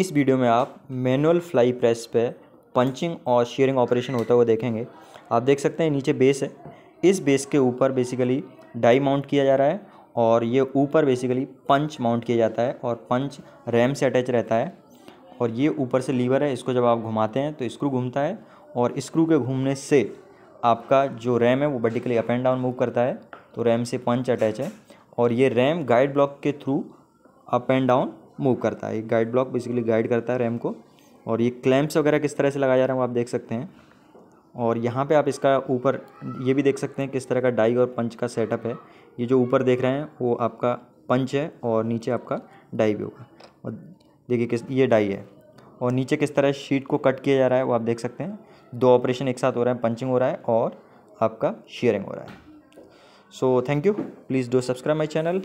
इस वीडियो में आप मैनुअल फ्लाई प्रेस पे पंचिंग और शेयरिंग ऑपरेशन होता हुआ देखेंगे आप देख सकते हैं नीचे बेस है इस बेस के ऊपर बेसिकली डाई माउंट किया जा रहा है और ये ऊपर बेसिकली पंच माउंट किया जाता है और पंच रैम से अटैच रहता है और ये ऊपर से लीवर है इसको जब आप घुमाते हैं तो स्क्रू घूमता है और स्क्रू के घूमने से आपका जो रैम है वो vertically up and down move करता है तो रैम से पंच अटैच है और ये रैम गाइड ब्लॉक के through up and down move करता है ये गाइड ब्लॉक बेसिकली गाइड करता है रैम को और ये क्लैम्प्स वगैरह किस तरह से लगाया जा रहा है वो आप देख सकते हैं और यहाँ पे आप इसका ऊपर ये भी देख सकते हैं किस तरह का डाई और पंच का सेटअप है ये जो ऊपर देख रहे हैं वो आपका पंच है और नीचे आपका डाई भी होगा और देखिए किस ये डाई है और नीचे किस तरह शीट को कट किया जा रहा है वो आप देख सकते हैं दो ऑपरेशन एक साथ हो रहा है पंचिंग हो रहा है और आपका शेयरिंग हो रहा है so thank you please do subscribe my channel